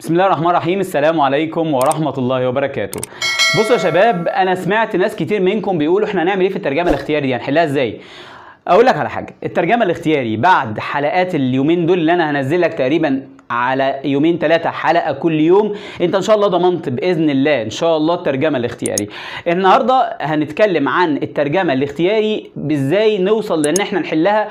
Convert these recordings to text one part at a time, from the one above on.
بسم الله الرحمن الرحيم السلام عليكم ورحمة الله وبركاته بصوا يا شباب انا سمعت ناس كتير منكم بيقولوا احنا هنعمل ايه في الترجمة الاختياري دي هنحلها يعني ازاي اقول لك على حاجة الترجمة الاختياري بعد حلقات اليومين دول اللي انا هنزل لك تقريبا على يومين ثلاثة حلقة كل يوم انت ان شاء الله ضمنت باذن الله ان شاء الله الترجمة الاختياري النهاردة هنتكلم عن الترجمة الاختياري بإزاي نوصل لان احنا نحلها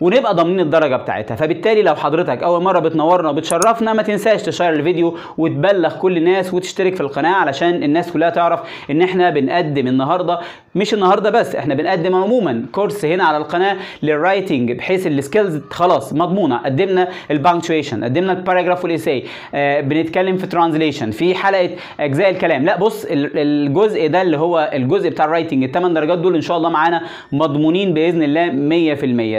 ونبقى ضامنين الدرجه بتاعتها فبالتالي لو حضرتك اول مره بتنورنا وبتشرفنا ما تنساش تشير الفيديو وتبلغ كل الناس وتشترك في القناه علشان الناس كلها تعرف ان احنا بنقدم النهارده مش النهارده بس احنا بنقدم عموما كورس هنا على القناه للرايتنج بحيث السكيلز خلاص مضمونه قدمنا البانكتويشن قدمنا الباراجراف والايساي آه بنتكلم في ترانزليشن في حلقه اجزاء الكلام لا بص الجزء ده اللي هو الجزء بتاع الرايتنج الثمان درجات دول ان شاء الله معانا مضمونين باذن الله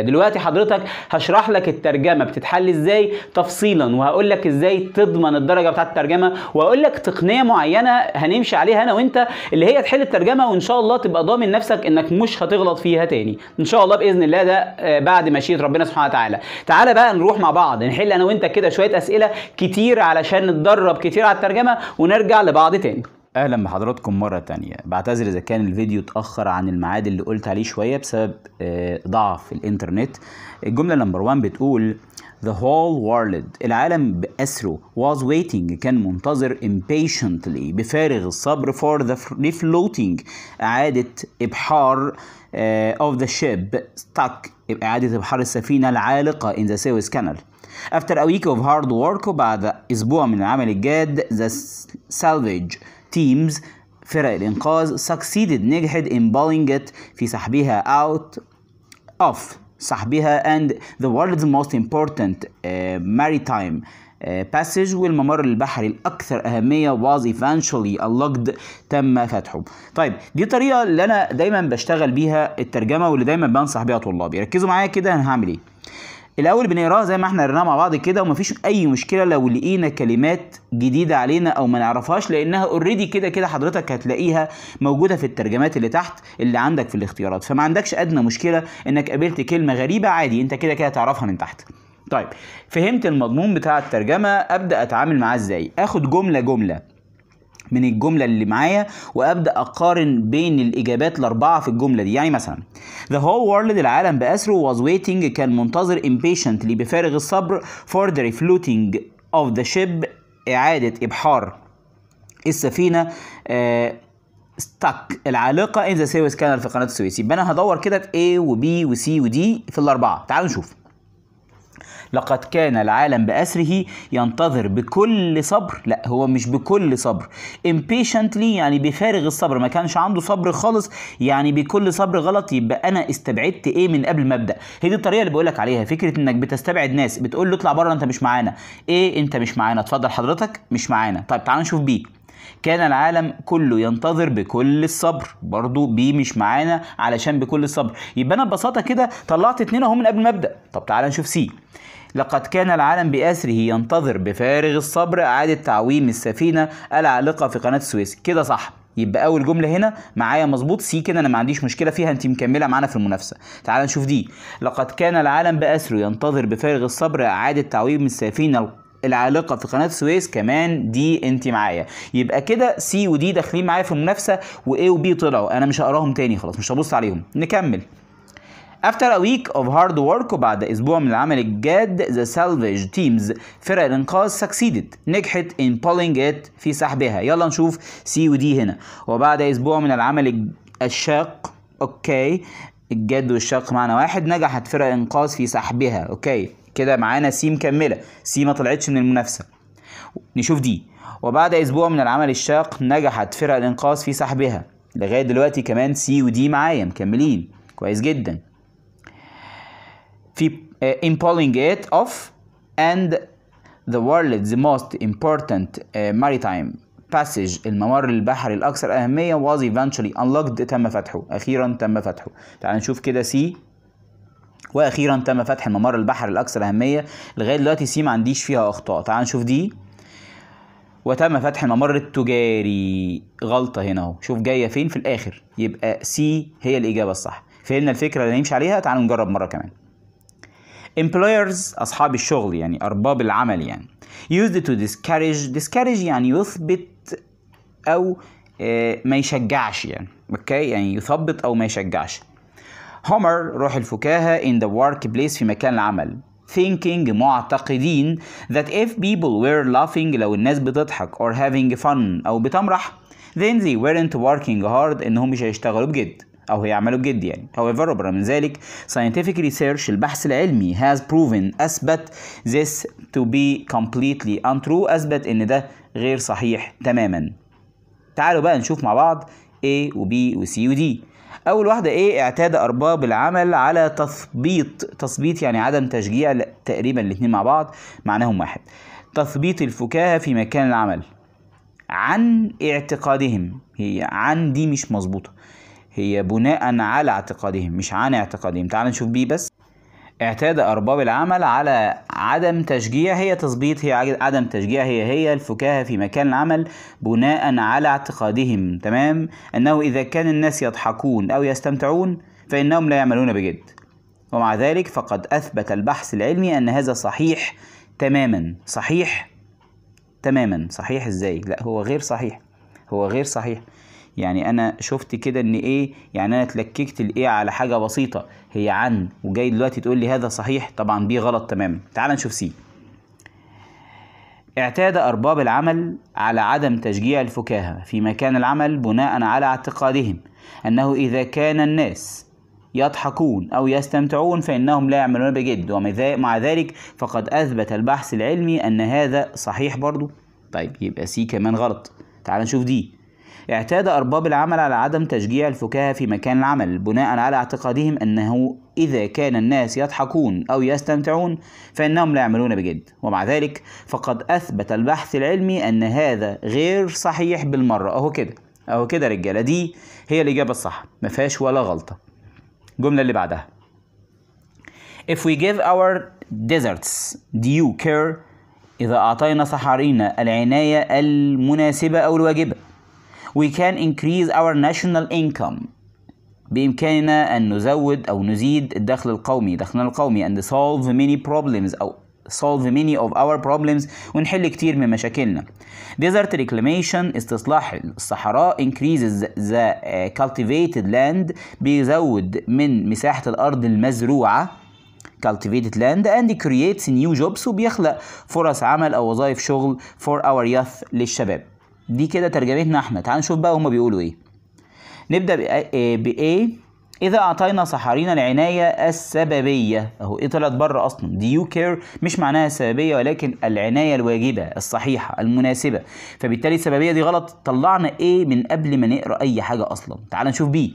100% دلوقتي حضرتك حضرتك هشرح لك الترجمه بتتحل ازاي تفصيلا وهقول لك ازاي تضمن الدرجه بتاعت الترجمه وهقول لك تقنيه معينه هنمشي عليها انا وانت اللي هي تحل الترجمه وان شاء الله تبقى ضامن نفسك انك مش هتغلط فيها تاني ان شاء الله باذن الله ده آه، بعد مشيئه ربنا سبحانه وتعالى تعالى بقى نروح مع بعض نحل انا وانت كده شويه اسئله كتير علشان نتدرب كتير على الترجمه ونرجع لبعض تاني اهلا بحضراتكم مره تانية بعتذر اذا كان الفيديو اتاخر عن الميعاد اللي قلت عليه شويه بسبب آه، ضعف الانترنت الجمله نمبر 1 بتقول The whole world العالم بأسره was waiting كان منتظر impatiently بفارغ الصبر for the refloating إعادة إبحار آه، of the ship stuck إعادة إبحار السفينة العالقة in the Suez Canal After a week of hard work وبعد أسبوع من العمل الجاد the salvage تيمز فرق الإنقاذ سكسيدد نجحت ان بولينج في سحبها اوت اوف سحبها اند the world's most important uh, maritime باسج uh, passage والممر البحري الأكثر أهمية was eventually unlocked تم فتحه طيب دي طريقة اللي أنا دايما بشتغل بيها الترجمة واللي دايما بنصح بيها طلابي ركزوا معايا كده أنا هعمل إيه الاول بنقراها زي ما احنا قريناها مع بعض كده ومفيش اي مشكله لو لقينا كلمات جديده علينا او ما نعرفهاش لانها اوريدي كده كده حضرتك هتلاقيها موجوده في الترجمات اللي تحت اللي عندك في الاختيارات فما عندكش ادنى مشكله انك قابلت كلمه غريبه عادي انت كده كده تعرفها من تحت طيب فهمت المضمون بتاع الترجمه ابدا اتعامل معاه ازاي اخد جمله جمله من الجملة اللي معايا وأبدأ أقارن بين الإجابات الأربعة في الجملة دي يعني مثلا The whole world العالم بأسره was waiting كان منتظر impatiently بفارغ الصبر for the refloating of the ship إعادة إبحار السفينة آه ستاك العالقة in the Suez Canal في قناة السويس يبقى أنا هدور كده في A و B و C و D في الأربعة تعالوا نشوف لقد كان العالم بأسره ينتظر بكل صبر لا هو مش بكل صبر impatiently يعني بفارغ الصبر ما كانش عنده صبر خالص يعني بكل صبر غلط يبقى انا استبعدت ايه من قبل ما ابدا هي دي الطريقه اللي بقول لك عليها فكره انك بتستبعد ناس بتقول له اطلع بره انت مش معانا ايه انت مش معانا اتفضل حضرتك مش معانا طيب تعال نشوف بيه كان العالم كله ينتظر بكل الصبر برضو بي مش معانا علشان بكل الصبر يبقى انا ببساطه كده طلعت اتنين اهو من قبل ما ابدا طب تعالى نشوف سي لقد كان العالم بأسره ينتظر بفارغ الصبر إعادة تعويم السفينة العالقة في قناة السويس كده صح يبقى اول جمله هنا معايا مظبوط سي كده انا ما عنديش مشكله فيها انت مكمله معانا في المنافسه تعال نشوف دي لقد كان العالم باسره ينتظر بفارغ الصبر اعاده تعويم السفينه العالقه في قناه السويس كمان دي انت معايا يبقى كده سي ودي داخلين معايا في المنافسه وايه وبي طلعوا انا مش هقراهم تاني خلاص مش هبص عليهم نكمل After a week of hard work وبعد أسبوع من العمل الجاد the salvage teams فرق الإنقاذ succeeded نجحت in pulling it في سحبها يلا نشوف سي ودي هنا وبعد أسبوع من العمل الشاق أوكي الجاد والشاق معنى واحد نجحت فرق الإنقاذ في سحبها أوكي كده معانا سي مكملة سي ما طلعتش من المنافسة نشوف دي وبعد أسبوع من العمل الشاق نجحت فرق الإنقاذ في سحبها لغاية دلوقتي كمان سي ودي معايا مكملين كويس جدا في uh, impelling it off and the world's most important uh, maritime passage الممر البحري الأكثر أهمية was eventually unlocked تم فتحه أخيرا تم فتحه تعال نشوف كده سي واخيرا تم فتح الممر البحري الاكثر اهميه لغايه دلوقتي سي ما عنديش فيها اخطاء تعال نشوف دي وتم فتح الممر التجاري غلطه هنا اهو شوف جايه فين في الاخر يبقى سي هي الاجابه الصح فهمنا الفكره اللي نمشي عليها تعالوا نجرب مره كمان employers أصحاب الشغل يعني أرباب العمل يعني used to discourage discourage يعني يثبت أو آه، ما يشجعش يعني اوكي يعني يثبط أو ما يشجعش هومر روح الفكاهة in the workplace في مكان العمل thinking معتقدين that if people were laughing لو الناس بتضحك or having fun أو بتمرح then they weren't working hard إنهم مش هيشتغلوا بجد أو هي عمله بجد يعني however ربما من ذلك scientific research البحث العلمي has proven أثبت this to be completely untrue أثبت إن ده غير صحيح تماما تعالوا بقى نشوف مع بعض A و B و C و D أول واحدة إيه اعتاد أرباب العمل على تثبيط تثبيط يعني عدم تشجيع تقريبا الاتنين مع بعض معناهم واحد تثبيط الفكاهة في مكان العمل عن اعتقادهم هي عن دي مش مظبوطة هي بناء على اعتقادهم مش عن اعتقادهم تعال نشوف بيه بس اعتاد أرباب العمل على عدم تشجيع هي تثبيط هي عدم تشجيع هي هي الفكاهة في مكان العمل بناء على اعتقادهم تمام أنه إذا كان الناس يضحكون أو يستمتعون فإنهم لا يعملون بجد ومع ذلك فقد أثبت البحث العلمي أن هذا صحيح تماما صحيح تماما صحيح إزاي لا هو غير صحيح هو غير صحيح يعني انا شفت كده ان ايه يعني انا اتلككت الايه على حاجه بسيطه هي عن وجاي دلوقتي تقول لي هذا صحيح طبعا بي غلط تماما تعال نشوف سي اعتاد أرباب العمل على عدم تشجيع الفكاهة في مكان العمل بناء على اعتقادهم أنه إذا كان الناس يضحكون أو يستمتعون فإنهم لا يعملون بجد ومع ذلك فقد أثبت البحث العلمي أن هذا صحيح برضو طيب يبقى سي كمان غلط تعال نشوف دي اعتاد أرباب العمل على عدم تشجيع الفكاهة في مكان العمل بناء على اعتقادهم أنه إذا كان الناس يضحكون أو يستمتعون فإنهم لا يعملون بجد ومع ذلك فقد أثبت البحث العلمي أن هذا غير صحيح بالمرة أهو كده أهو كده رجالة دي هي الإجابة الصح ما فيهاش ولا غلطة الجملة اللي بعدها If we give our deserts due care إذا أعطينا صحارينا العناية المناسبة أو الواجبة we can increase our national income بإمكاننا أن نزود أو نزيد الدخل القومي دخلنا القومي and solve many problems أو solve many of our problems ونحل كتير من مشاكلنا desert reclamation استصلاح الصحراء increases the cultivated land بيزود من مساحة الأرض المزروعة cultivated land and creates new jobs وبيخلق فرص عمل أو وظائف شغل for our youth للشباب دي كده ترجمتنا احنا تعال نشوف بقى هما بيقولوا ايه نبدأ آه، بإيه إذا أعطينا صحارينا العناية السببية أهو إيه طلعت بره أصلا دي يو كير مش معناها السببية ولكن العناية الواجبة الصحيحة المناسبة فبالتالي السببية دي غلط طلعنا إيه من قبل ما نقرأ أي حاجة أصلا تعال نشوف بيه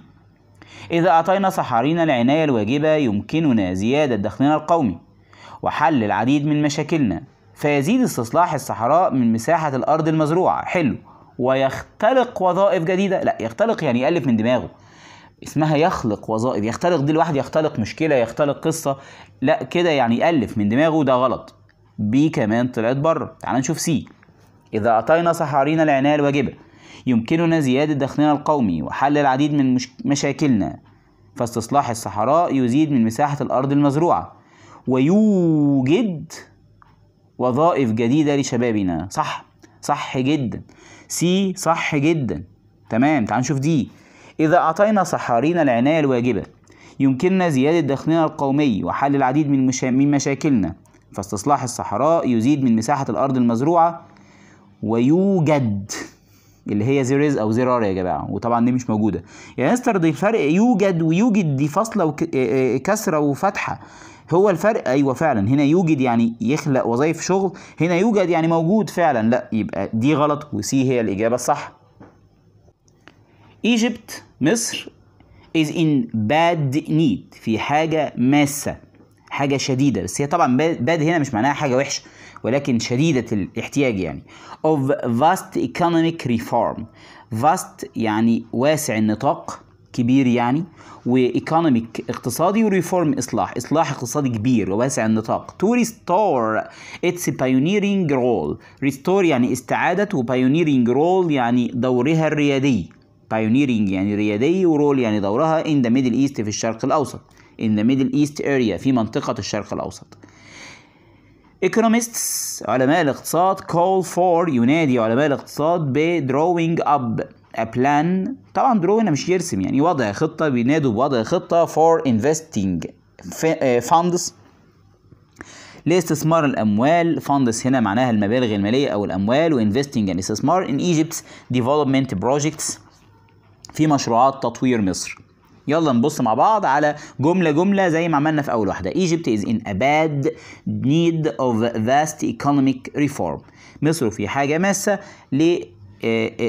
إذا أعطينا صحارينا العناية الواجبة يمكننا زيادة دخلنا القومي وحل العديد من مشاكلنا فيزيد استصلاح الصحراء من مساحة الأرض المزروعة حلو ويختلق وظائف جديدة لا يختلق يعني يألف من دماغه اسمها يخلق وظائف يختلق دي الواحد يختلق مشكلة يختلق قصة لا كده يعني يألف من دماغه ده غلط بي كمان طلعت بره تعال نشوف سي إذا أعطينا صحارينا العناية الواجبة يمكننا زيادة دخلنا القومي وحل العديد من مش... مشاكلنا فاستصلاح الصحراء يزيد من مساحة الأرض المزروعة ويوجد وظائف جديدة لشبابنا صح صح جدا سي صح جدا تمام تعال نشوف دي إذا أعطينا صحارينا العناية الواجبة يمكننا زيادة دخلنا القومي وحل العديد من, مشا... من مشاكلنا فاستصلاح الصحراء يزيد من مساحة الأرض المزروعة ويوجد اللي هي زيريز أو زرار يا جماعة وطبعا دي مش موجودة يعني مستر دي الفرق يوجد ويوجد دي فاصلة وكسرة وفتحة هو الفرق ايوه فعلا هنا يوجد يعني يخلق وظائف شغل هنا يوجد يعني موجود فعلا لا يبقى دي غلط وسي هي الاجابه الصح ايجيبت مصر is in bad need في حاجه ماسه حاجه شديده بس هي طبعا باد هنا مش معناها حاجه وحشه ولكن شديده الاحتياج يعني of vast economic reform vast يعني واسع النطاق كبير يعني وايكونوميك اقتصادي وريفورم اصلاح اصلاح اقتصادي كبير وواسع النطاق تو ريستور اتس بايونيرنج رول ريستور يعني استعاده وبايونيرنج رول يعني دورها الريادي بايونيرنج يعني ريادي ورول يعني دورها ان ذا ميدل ايست في الشرق الاوسط ان ذا ميدل ايست اريا في منطقه الشرق الاوسط economists علماء الاقتصاد call for ينادي علماء الاقتصاد ب drawing up بلان طبعا درو هنا مش يرسم يعني وضع خطه بينادوا بوضع خطه فور انفستنج فاندز لاستثمار الاموال فاندس هنا معناها المبالغ الماليه او الاموال وانفستنج يعني استثمار ان ايجيبت ديفلوبمنت بروجكتس في مشروعات تطوير مصر يلا نبص مع بعض على جملة جملة زي ما عملنا في أول واحدة Egypt is in a bad need of vast economic reform مصر في حاجة ماسة ل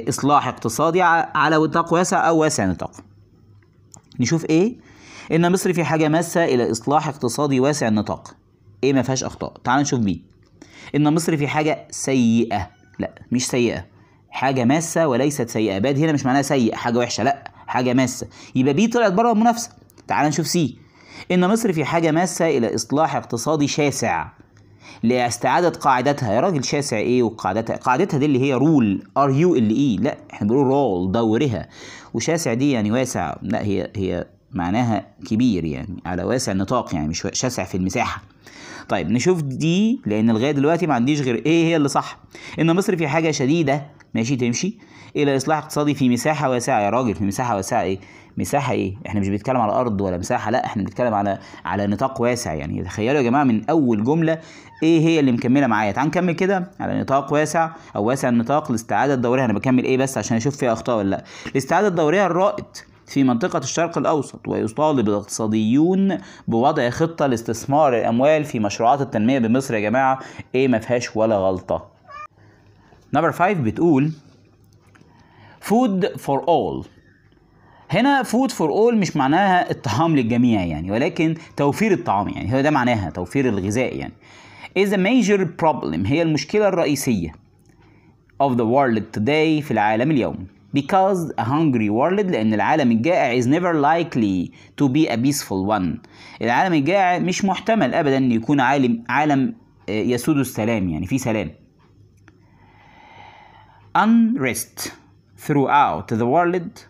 إصلاح اقتصادي على نطاق واسع أو واسع نطاق نشوف إيه إن مصر في حاجة ماسة إلى إصلاح اقتصادي واسع النطاق إيه ما فيهاش أخطاء تعال نشوف بي إن مصر في حاجة سيئة لا مش سيئة حاجة ماسة وليست سيئة باد هنا مش معناها سيء حاجة وحشة لا حاجة ماسة يبقى بي طلعت بره المنافسة تعال نشوف سي إن مصر في حاجة ماسة إلى إصلاح اقتصادي شاسع لاستعادة قاعدتها يا راجل شاسع ايه وقاعدتها قاعدتها دي اللي هي رول ار يو ال اي لا احنا بنقول رول دورها وشاسع دي يعني واسع لا هي هي معناها كبير يعني على واسع النطاق يعني مش شاسع في المساحة طيب نشوف دي لان لغاية دلوقتي ما عنديش غير ايه هي اللي صح ان مصر في حاجة شديدة ماشي تمشي الى اصلاح اقتصادي في مساحه واسعه يا راجل في مساحه واسعه ايه مساحه ايه احنا مش بنتكلم على ارض ولا مساحه لا احنا بنتكلم على على نطاق واسع يعني تخيلوا يا جماعه من اول جمله ايه هي اللي مكمله معايا تعال نكمل كده على نطاق واسع او واسع النطاق الاستعاده الدوريه انا بكمل ايه بس عشان اشوف فيها اخطاء ولا لا الاستعاده الدوريه الرائد في منطقة الشرق الأوسط ويطالب الاقتصاديون بوضع خطة لاستثمار الأموال في مشروعات التنمية بمصر يا جماعة إيه ما فيهاش ولا غلطة نمبر 5 بتقول food for all هنا فود فور اول مش معناها الطعام للجميع يعني ولكن توفير الطعام يعني هو ده معناها توفير الغذاء يعني is a major problem هي المشكلة الرئيسية of the world today في العالم اليوم because a hungry world لأن العالم الجائع is never likely to be a peaceful one العالم الجائع مش محتمل أبدا يكون عالم عالم آه، يسود السلام يعني في سلام unrest throughout the world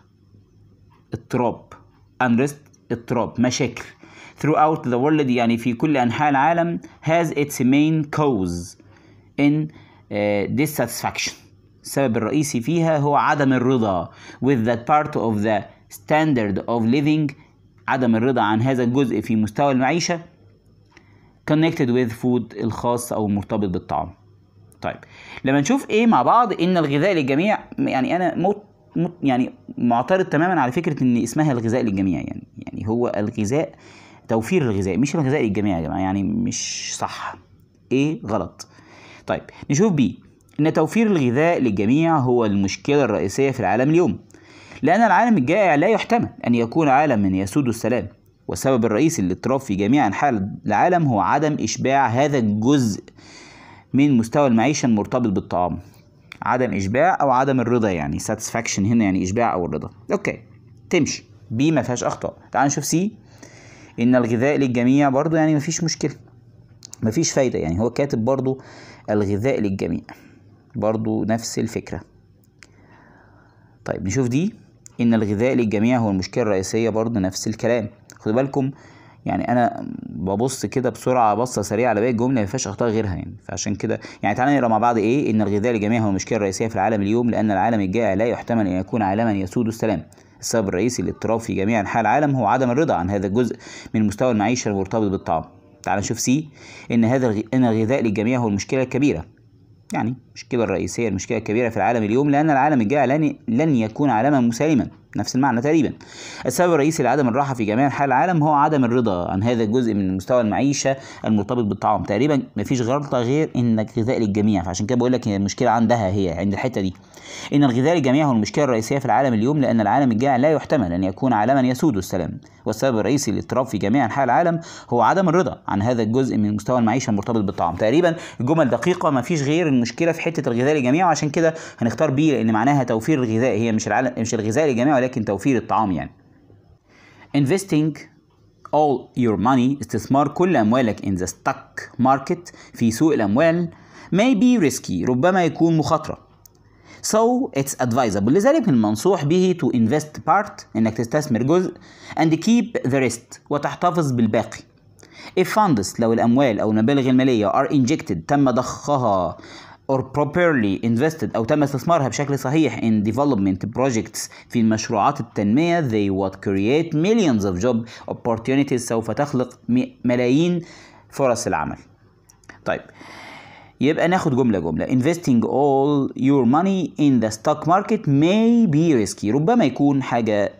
اضطراب unrest اضطراب مشاكل throughout the world يعني في كل أنحاء العالم has its main cause in uh, dissatisfaction السبب الرئيسي فيها هو عدم الرضا with that part of the standard of living عدم الرضا عن هذا الجزء في مستوى المعيشة connected with food الخاص أو مرتبط بالطعام طيب لما نشوف ايه مع بعض ان الغذاء للجميع يعني انا موت يعني معترض تماما على فكره ان اسمها الغذاء للجميع يعني يعني هو الغذاء توفير الغذاء مش الغذاء للجميع يا جماعه يعني مش صح ايه غلط طيب نشوف بي ان توفير الغذاء للجميع هو المشكله الرئيسيه في العالم اليوم لان العالم الجائع لا يحتمل ان يكون عالما يسود السلام والسبب الرئيسي للاضطراب في جميع انحاء العالم هو عدم اشباع هذا الجزء من مستوى المعيشة المرتبط بالطعام عدم إشباع أو عدم الرضا يعني ساتسفاكشن هنا يعني إشباع أو الرضا أوكي تمشي بي ما فيهاش أخطاء تعال نشوف سي إن الغذاء للجميع برضو يعني مفيش مشكلة مفيش فايدة يعني هو كاتب برضو الغذاء للجميع برضو نفس الفكرة طيب نشوف دي إن الغذاء للجميع هو المشكلة الرئيسية برضو نفس الكلام خدوا بالكم يعني انا ببص كده بسرعه بصه سريعه على باقي الجمله ما فيهاش اخطاء غيرها يعني فعشان كده يعني تعالى نقرا مع بعض ايه ان الغذاء للجميع هو المشكله الرئيسيه في العالم اليوم لان العالم الجائع لا يحتمل ان يكون عالما يسود السلام السبب الرئيسي للاضطراب في جميع انحاء العالم هو عدم الرضا عن هذا الجزء من مستوى المعيشه المرتبط بالطعام تعال نشوف سي ان هذا الغ... ان الغذاء للجميع هو المشكله الكبيره يعني المشكله الرئيسيه المشكله الكبيره في العالم اليوم لان العالم الجائع لن لن يكون عالما مسالما نفس المعنى تقريبا السبب الرئيسي لعدم الراحة في جميع أنحاء العالم هو عدم الرضا عن هذا الجزء من مستوى المعيشة المرتبط بالطعام تقريبا مفيش غلطة غير إن الغذاء للجميع فعشان كده بقول لك المشكلة عندها هي عند الحتة دي إن الغذاء للجميع هو المشكلة الرئيسية في العالم اليوم لأن العالم الجائع لا يحتمل أن يكون عالما يسود السلام والسبب الرئيسي للاضطراب في جميع أنحاء العالم هو عدم الرضا عن هذا الجزء من مستوى المعيشة المرتبط بالطعام تقريبا جمل دقيقة مفيش غير المشكلة في حتة الغذاء للجميع وعشان كده هنختار بي لأن معناها توفير الغذاء هي مش العالم مش الغذاء للجميع ولكن توفير الطعام يعني investing all your money استثمار كل أموالك in the stock market في سوق الأموال may be risky ربما يكون مخاطرة so it's advisable لذلك من المنصوح به to invest part انك تستثمر جزء and keep the rest وتحتفظ بالباقي if funds لو الأموال أو المبالغ المالية are injected تم ضخها or properly invested أو تم استثمارها بشكل صحيح in development projects في مشروعات التنمية they would create millions of job opportunities سوف تخلق ملايين فرص العمل طيب يبقى ناخد جملة جملة investing all your money in the stock market may be risky ربما يكون حاجة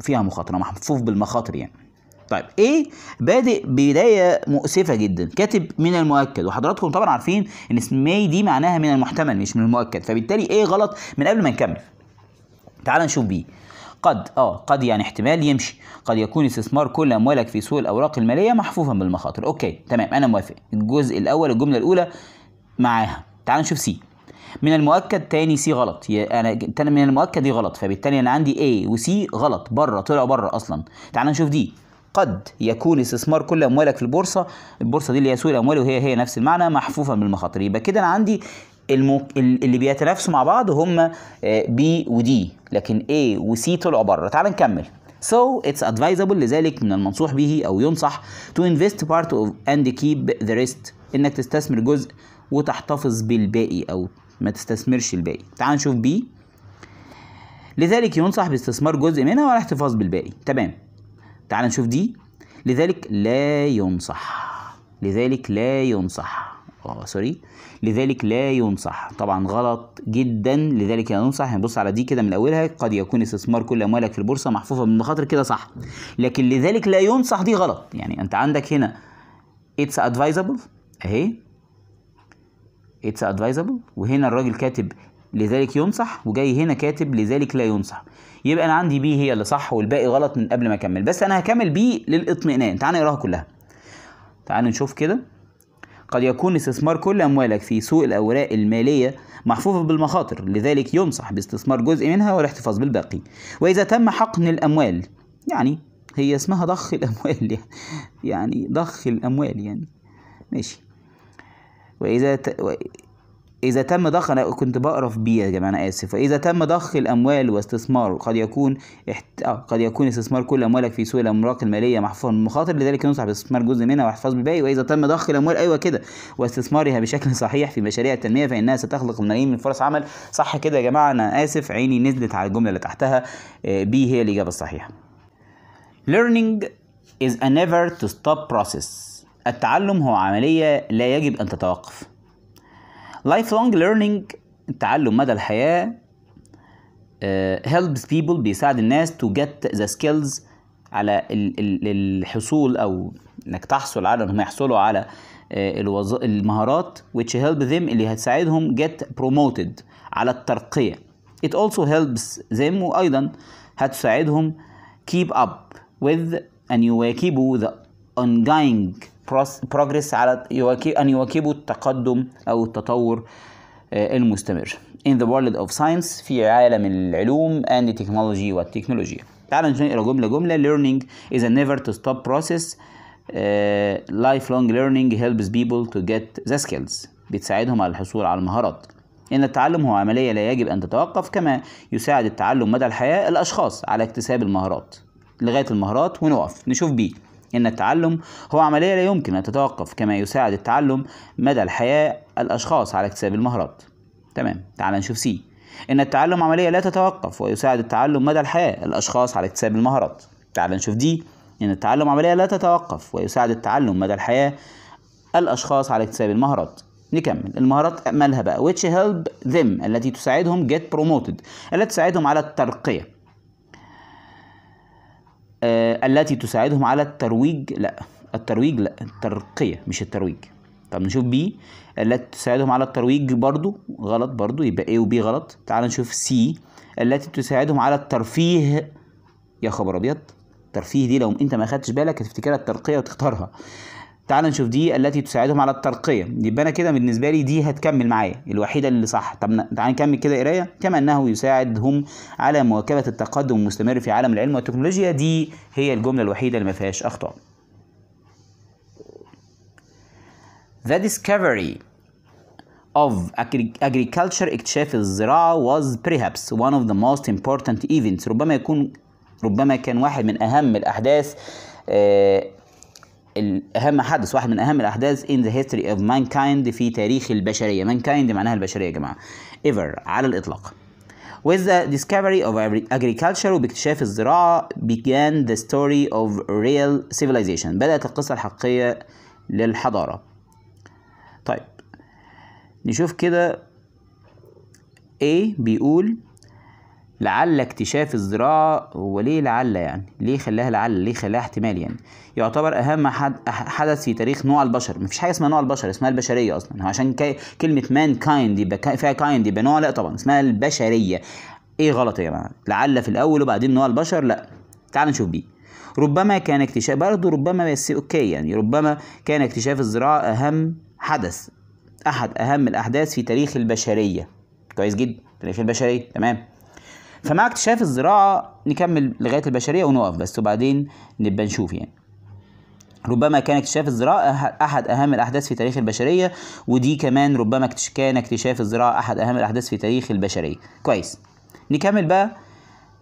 فيها مخاطرة محفوف بالمخاطر يعني طيب ايه بادئ بدايه مؤسفه جدا كاتب من المؤكد وحضراتكم طبعا عارفين ان اسمي دي معناها من المحتمل مش من المؤكد فبالتالي ايه غلط من قبل ما نكمل تعال نشوف بيه قد اه قد يعني احتمال يمشي قد يكون استثمار كل اموالك في سوق الاوراق الماليه محفوفا بالمخاطر اوكي تمام انا موافق الجزء الاول الجمله الاولى معاها تعال نشوف سي من المؤكد تاني سي غلط انا تاني من المؤكد دي غلط فبالتالي انا عندي A وسي غلط بره طلعوا بره اصلا تعال نشوف دي قد يكون استثمار كل اموالك في البورصه البورصه دي اللي هي سوق الاموال وهي هي نفس المعنى محفوفا بالمخاطر يبقى كده انا عندي المو... اللي بيتنافسوا مع بعض هم بي آه، ودي لكن A وسي طلعوا بره تعال نكمل So it's advisable لذلك من المنصوح به أو ينصح to invest part of and keep the rest إنك تستثمر جزء وتحتفظ بالباقي أو ما تستثمرش الباقي تعال نشوف بي لذلك ينصح باستثمار جزء منها والاحتفاظ بالباقي تمام تعال نشوف دي لذلك لا ينصح لذلك لا ينصح اه سوري لذلك لا ينصح طبعا غلط جدا لذلك لا ينصح يعني بص على دي كده من اولها قد يكون استثمار كل اموالك في البورصه محفوفه بالمخاطر كده صح لكن لذلك لا ينصح دي غلط يعني انت عندك هنا اتس ادفايزبل اهي اتس ادفايزبل وهنا الراجل كاتب لذلك ينصح وجاي هنا كاتب لذلك لا ينصح يبقى انا عندي بي هي اللي صح والباقي غلط من قبل ما اكمل بس انا هكمل بي للاطمئنان تعال نقراها كلها تعال نشوف كده قد يكون استثمار كل أموالك في سوق الأوراق المالية محفوفة بالمخاطر لذلك ينصح باستثمار جزء منها والاحتفاظ بالباقي وإذا تم حقن الأموال يعني هي اسمها ضخ الأموال يعني, يعني ضخ الأموال يعني ماشي وإذا ت... إذا تم ضخ أنا كنت بقرا في بي يا جماعة أنا آسف إذا تم ضخ الأموال واستثمار قد يكون احت... آه قد يكون استثمار كل أموالك في سوق الأوراق المالية محفوظا مخاطر لذلك ينصح باستثمار جزء منها واحتفاظ بالباقي وإذا تم ضخ الأموال أيوه كده واستثمارها بشكل صحيح في مشاريع التنمية فإنها ستخلق ملايين من فرص عمل صح كده يا جماعة أنا آسف عيني نزلت على الجملة اللي تحتها بي آه، هي الإجابة الصحيحة learning is a never to stop process التعلم هو عملية لا يجب أن تتوقف لايف لونج ليرنينج التعلم مدى الحياه هيلبس uh, بيبل بيساعد الناس تو جيت ذا سكيلز على ال ال الحصول او انك تحصل على انهم يحصلوا على آه، الوظ... المهارات which help them اللي هتساعدهم get promoted على الترقيه it also helps them وايضا هتساعدهم keep up with and يواكبوا the ongoing بروجريس على يواكب أن يواكبوا التقدم أو التطور آه، المستمر in the world of science في عالم العلوم and تكنولوجي technology والتكنولوجيا تعال نقرا جملة جملة learning is a never to stop process uh, lifelong learning helps people to get the skills بتساعدهم على الحصول على المهارات إن التعلم هو عملية لا يجب أن تتوقف كما يساعد التعلم مدى الحياة الأشخاص على اكتساب المهارات لغاية المهارات ونقف نشوف بيه إن التعلم هو عملية لا يمكن أن تتوقف كما يساعد التعلم مدى الحياة الأشخاص على اكتساب المهارات تمام تعال نشوف سي إن التعلم عملية لا تتوقف ويساعد التعلم مدى الحياة الأشخاص على اكتساب المهارات تعال نشوف دي إن التعلم عملية لا تتوقف ويساعد التعلم مدى الحياة الأشخاص على اكتساب المهارات نكمل المهارات مالها بقى which help them التي تساعدهم get promoted التي تساعدهم على الترقية آه، التي تساعدهم على الترويج لا الترويج لا الترقية مش الترويج طب نشوف بي التي تساعدهم على الترويج برضو غلط برضو يبقى A وB غلط تعال نشوف سي التي تساعدهم على الترفيه يا خبر ابيض الترفيه دي لو انت ما خدتش بالك هتفتكرها الترقية وتختارها تعال نشوف دي التي تساعدهم على الترقية يبقى أنا كده بالنسبة لي دي هتكمل معايا الوحيدة اللي صح طب تعال نكمل كده قراية كما أنه يساعدهم على مواكبة التقدم المستمر في عالم العلم والتكنولوجيا دي هي الجملة الوحيدة اللي ما فيهاش أخطاء The discovery of agriculture اكتشاف الزراعة was perhaps one of the most important events ربما يكون ربما كان واحد من أهم الأحداث آه، اهم حدث واحد من اهم الاحداث in the history of mankind في تاريخ البشريه mankind معناها البشريه يا جماعه ever على الاطلاق With the discovery of agriculture وباكتشاف الزراعة began the story of real civilization بدأت القصة الحقيقية للحضارة طيب نشوف كده A بيقول لعل اكتشاف الزراعة هو ليه لعل يعني ليه خلاها لعل ليه خلاها احتمال يعني يعتبر أهم حدث في تاريخ نوع البشر مفيش حاجة اسمها نوع البشر اسمها البشرية أصلا عشان كلمة مان كايند يبقى فيها كايند يبقى نوع لا طبعا اسمها البشرية إيه غلط يا جماعة لعل في الأول وبعدين نوع البشر لا تعال نشوف بيه ربما كان اكتشاف برضه ربما بس اوكي يعني ربما كان اكتشاف الزراعة أهم حدث أحد أهم الأحداث في تاريخ البشرية كويس جدا تاريخ البشرية تمام فمع اكتشاف الزراعة نكمل لغاية البشرية ونقف بس وبعدين نبقى نشوف يعني ربما كان اكتشاف الزراعة أه-، أحد أهم الأحداث في تاريخ البشرية ودي كمان ربما كان اكتشاف الزراعة أحد أهم الأحداث في تاريخ البشرية كويس نكمل بقى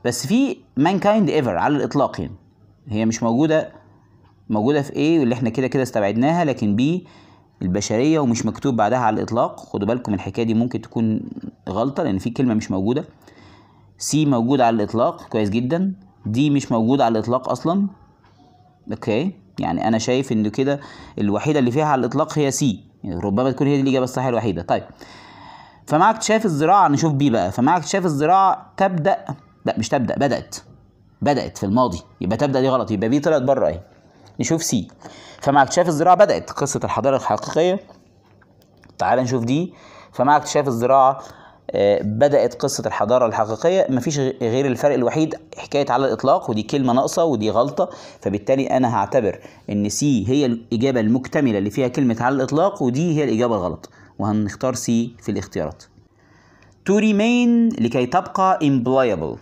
بس في مانكايند ايفر على الإطلاق يعني هي مش موجودة موجودة في ايه واللي احنا كده كده استبعدناها لكن بي البشرية ومش مكتوب بعدها على الإطلاق خدوا بالكم الحكاية دي ممكن تكون غلطة لأن في كلمة مش موجودة سي موجود على الإطلاق كويس جدا دي مش موجود على الإطلاق أصلا أوكي يعني أنا شايف إن كده الوحيدة اللي فيها على الإطلاق هي سي يعني ربما تكون هي دي الإجابة الصحيحة الوحيدة طيب فمع اكتشاف الزراعة نشوف بي بقى فمع اكتشاف الزراعة تبدأ لا مش تبدأ بدأت بدأت في الماضي يبقى تبدأ دي غلط يبقى بي طلعت بره أهي نشوف سي فمع اكتشاف الزراعة بدأت قصة الحضارة الحقيقية تعال نشوف دي فمع اكتشاف الزراعة آه، بدات قصه الحضاره الحقيقيه مفيش غير الفرق الوحيد حكايه على الاطلاق ودي كلمه ناقصه ودي غلطه فبالتالي انا هعتبر ان سي هي الاجابه المكتمله اللي فيها كلمه على الاطلاق ودي هي الاجابه الغلط وهنختار سي في الاختيارات to remain لكي تبقى employable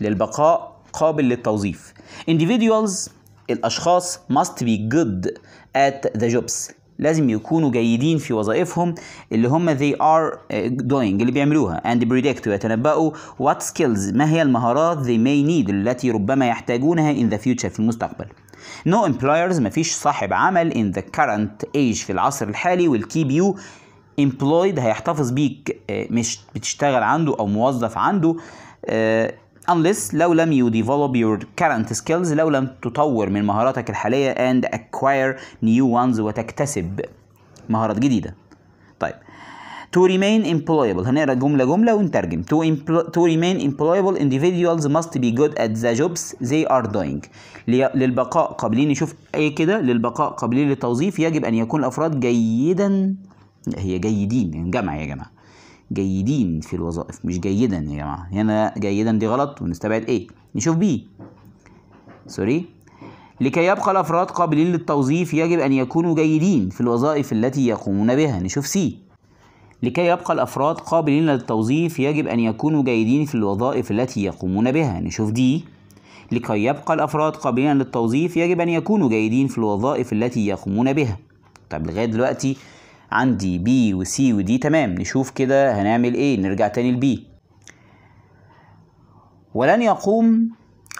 للبقاء قابل للتوظيف individuals الأشخاص must be good at the jobs لازم يكونوا جيدين في وظائفهم اللي هم they are uh, doing اللي بيعملوها and predict ويتنبؤوا what skills ما هي المهارات they may need التي ربما يحتاجونها in the future في المستقبل no employers مفيش صاحب عمل in the current age في العصر الحالي will keep you employed هيحتفظ بيك uh, مش بتشتغل عنده او موظف عنده uh, unless لو لم you develop your current skills لو لم تطور من مهاراتك الحالية and acquire new ones وتكتسب مهارات جديدة طيب to remain employable هنقرا جملة جملة ونترجم to, to remain employable individuals must be good at the jobs they are doing للبقاء قابلين نشوف ايه كده للبقاء قابلين للتوظيف يجب ان يكون الافراد جيدا هي جيدين جمع يا جماعة جيدين في الوظائف مش جيدا يا جماعة هنا جيدا دي غلط ونستبعد ايه نشوف بي سوري لكي يبقى الأفراد قابلين للتوظيف يجب أن يكونوا جيدين في الوظائف التي يقومون بها نشوف سي لكي يبقى الأفراد قابلين للتوظيف يجب أن يكونوا جيدين في الوظائف التي يقومون بها نشوف دي لكي يبقى الأفراد قابلين للتوظيف يجب أن يكونوا جيدين في الوظائف التي يقومون بها طب لغاية دلوقتي عندي بي وسي ودي تمام نشوف كده هنعمل ايه نرجع تاني لبي ولن يقوم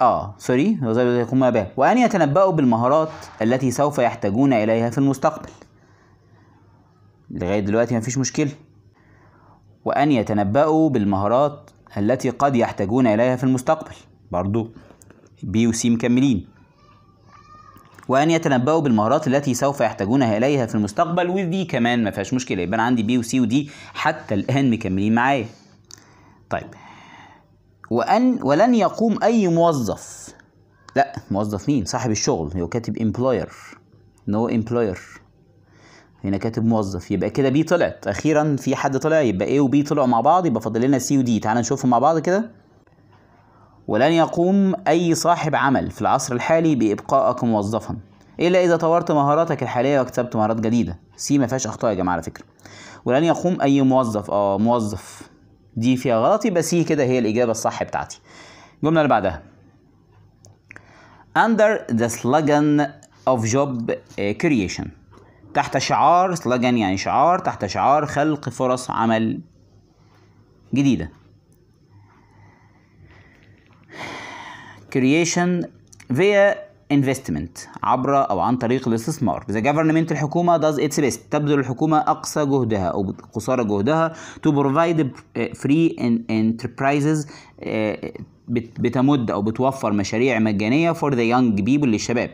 اه سوري يقوم ما به وان يتنبأوا بالمهارات التي سوف يحتاجون اليها في المستقبل لغايه دلوقتي مفيش مشكله وان يتنبأوا بالمهارات التي قد يحتاجون اليها في المستقبل برضو بي وسي مكملين وان يتنبؤوا بالمهارات التي سوف يحتاجونها اليها في المستقبل ودي كمان ما فيهاش مشكله يبقى انا عندي بي وسي ودي حتى الان مكملين معايا طيب وان ولن يقوم اي موظف لا موظف مين صاحب الشغل هو كاتب امبلوير نو امبلوير هنا كاتب موظف يبقى كده بي طلعت اخيرا في حد طلع يبقى ايه وبي طلعوا مع بعض يبقى فاضل لنا سي ودي تعالى نشوفهم مع بعض كده ولن يقوم أي صاحب عمل في العصر الحالي بإبقائك موظفا إلا إذا طورت مهاراتك الحالية واكتسبت مهارات جديدة سي ما فيهاش أخطاء يا جماعة على فكرة ولن يقوم أي موظف آه موظف دي فيها غلط يبقى سي كده هي الإجابة الصح بتاعتي الجملة اللي بعدها under the slogan of job آه، creation تحت شعار سلاجن يعني شعار تحت شعار خلق فرص عمل جديده creation via investment عبر او عن طريق الاستثمار the government الحكومة does its best تبذل الحكومة اقصى جهدها او قصارى جهدها to provide free enterprises آه، بتمد او بتوفر مشاريع مجانيه فور ذا young بيبل للشباب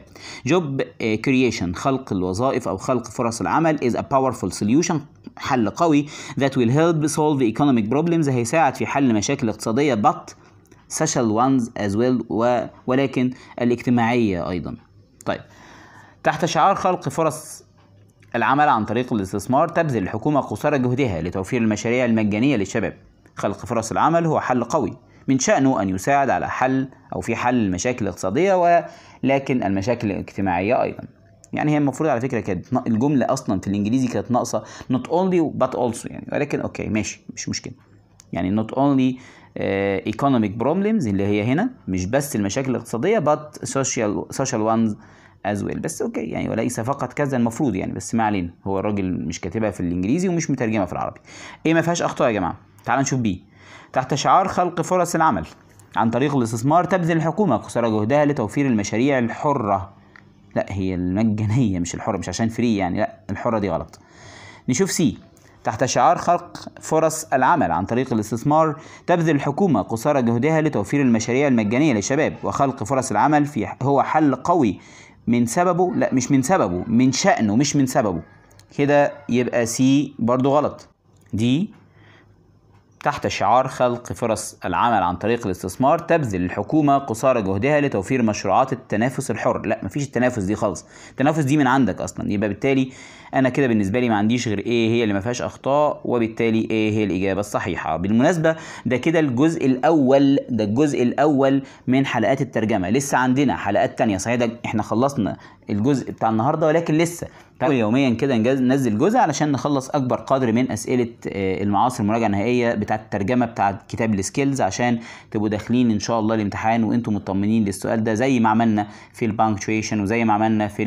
جوب كرييشن آه، خلق الوظائف او خلق فرص العمل از ا powerful سوليوشن حل قوي ذات ويل هيلب سولف ايكونوميك بروبلمز هيساعد في حل مشاكل اقتصاديه but social ones as well و... ولكن الاجتماعية أيضا طيب تحت شعار خلق فرص العمل عن طريق الاستثمار تبذل الحكومة قصارى جهدها لتوفير المشاريع المجانية للشباب خلق فرص العمل هو حل قوي من شأنه أن يساعد على حل أو في حل المشاكل الاقتصادية ولكن المشاكل الاجتماعية أيضا يعني هي المفروض على فكره كانت الجمله اصلا في الانجليزي كانت ناقصه not only but also يعني ولكن اوكي ماشي مش مشكله يعني not only ايكونوميك آه، بروبلمز اللي هي هنا مش بس المشاكل الاقتصاديه بات سوشيال سوشيال وانز از ويل بس اوكي يعني وليس فقط كذا المفروض يعني بس ما علينا هو الراجل مش كاتبها في الانجليزي ومش مترجمه في العربي ايه ما فيهاش اخطاء يا جماعه تعال نشوف بي تحت شعار خلق فرص العمل عن طريق الاستثمار تبذل الحكومه قصارى جهدها لتوفير المشاريع الحره لا هي المجانيه مش الحره مش عشان فري يعني لا الحره دي غلط نشوف سي تحت شعار خلق فرص العمل عن طريق الاستثمار تبذل الحكومة قصارى جهدها لتوفير المشاريع المجانية للشباب وخلق فرص العمل في هو حل قوي من سببه لا مش من سببه من شأنه مش من سببه كده يبقى سي برضو غلط دي تحت شعار خلق فرص العمل عن طريق الاستثمار تبذل الحكومة قصارى جهدها لتوفير مشروعات التنافس الحر لا مفيش التنافس دي خالص التنافس دي من عندك أصلا يبقى بالتالي انا كده بالنسبه لي ما عنديش غير ايه هي اللي ما فيهاش اخطاء وبالتالي ايه هي الاجابه الصحيحه بالمناسبه ده كده الجزء الاول ده الجزء الاول من حلقات الترجمه لسه عندنا حلقات تانية صحيح ده احنا خلصنا الجزء بتاع النهارده ولكن لسه تحاول طيب. يوميا كده ننزل جزء علشان نخلص اكبر قدر من اسئله آه، المعاصر المراجعه النهائيه بتاعه الترجمه بتاعه كتاب السكيلز عشان تبقوا داخلين ان شاء الله الامتحان وانتم مطمنين للسؤال ده زي ما عملنا في البانكتويشن وزي ما عملنا في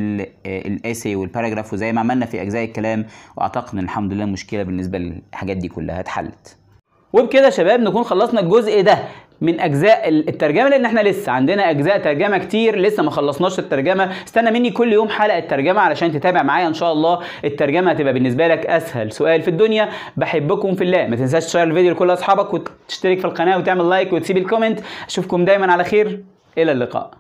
الاسي آه، والباراجراف وزي ما عملنا في في اجزاء الكلام واعتقد ان الحمد لله المشكله بالنسبه للحاجات دي كلها اتحلت وبكده يا شباب نكون خلصنا الجزء ده من اجزاء الترجمه لان احنا لسه عندنا اجزاء ترجمه كتير لسه ما خلصناش الترجمه استنى مني كل يوم حلقه ترجمه علشان تتابع معايا ان شاء الله الترجمه هتبقى بالنسبه لك اسهل سؤال في الدنيا بحبكم في الله ما تنساش تشير الفيديو لكل اصحابك وتشترك في القناه وتعمل لايك وتسيب الكومنت اشوفكم دايما على خير الى اللقاء